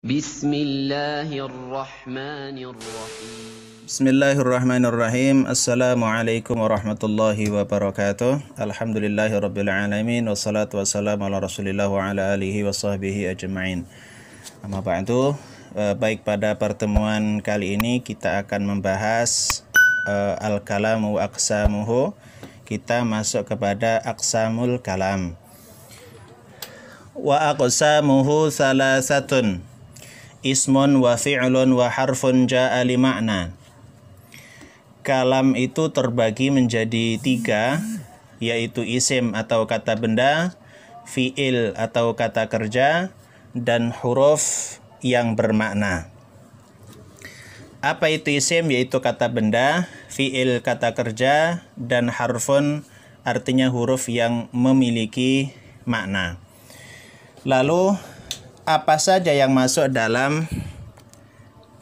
Bismillahirrahmanirrahim. Bismillahirrahmanirrahim. Assalamualaikum warahmatullahi wabarakatuh. Alhamdulillahi rabbil alamin wassalatu wassalamu ala Rasulillah wa ala alihi wa sahbihi ajma'in. Amma ba'du. Eh, baik pada pertemuan kali ini kita akan membahas uh, al-kalamu aqsamuhu. Kita masuk kepada aqsamul kalam. Wa aqsamuhu salasatun ismun wa fi'lun wa harfun ja'a li ma'na Kalam itu terbagi menjadi tiga, yaitu isim atau kata benda, fi'il atau kata kerja, dan huruf yang bermakna. Apa itu isim? Yaitu kata benda, fi'il kata kerja, dan harfun artinya huruf yang memiliki makna. Lalu apa saja yang masuk dalam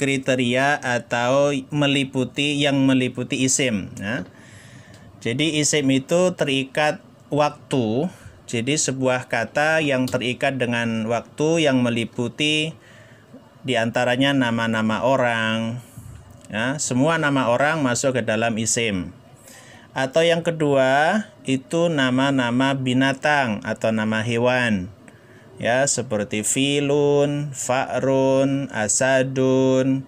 kriteria atau meliputi yang meliputi isim. Ya. Jadi isim itu terikat waktu. Jadi sebuah kata yang terikat dengan waktu yang meliputi diantaranya nama-nama orang. Ya, semua nama orang masuk ke dalam isim. Atau yang kedua itu nama-nama binatang atau nama hewan ya seperti filun, fa'run, asadun,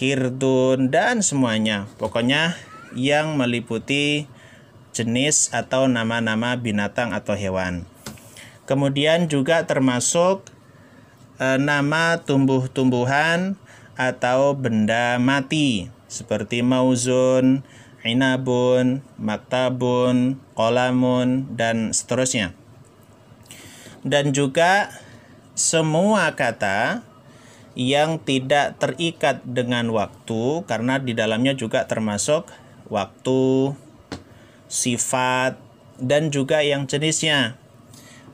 kirdun dan semuanya. Pokoknya yang meliputi jenis atau nama-nama binatang atau hewan. Kemudian juga termasuk e, nama tumbuh-tumbuhan atau benda mati seperti mauzun, inabun, maktabun, kolamun dan seterusnya dan juga semua kata yang tidak terikat dengan waktu karena di dalamnya juga termasuk waktu, sifat dan juga yang jenisnya.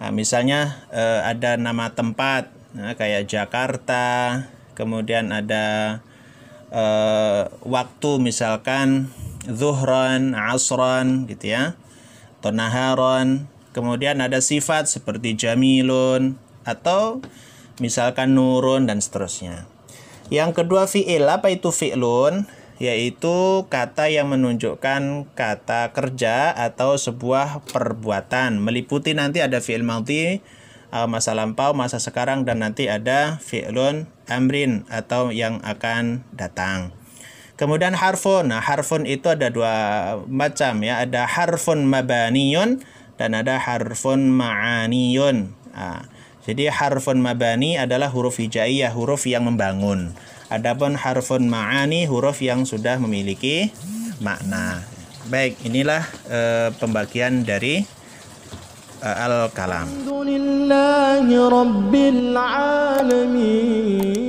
Nah, misalnya eh, ada nama tempat nah, kayak Jakarta, kemudian ada eh, waktu misalkan zuhran, asron gitu ya, atau naharon. Kemudian ada sifat seperti jamilun atau misalkan nurun dan seterusnya. Yang kedua fi'il, apa itu fi'lun? Yaitu kata yang menunjukkan kata kerja atau sebuah perbuatan. Meliputi nanti ada fi'il madhi, uh, masa lampau, masa sekarang dan nanti ada fi'lun amrin atau yang akan datang. Kemudian harfun. Nah, harfun itu ada dua macam ya. Ada harfun mabaniyun dan ada harfun ma'aniyun. Nah, jadi harfun mabani adalah huruf hijaiyah, huruf yang membangun. Adapun harfun ma'ani huruf yang sudah memiliki makna. Baik, inilah e, pembagian dari e, al-kalam. Alhamdulillahirabbil alamin.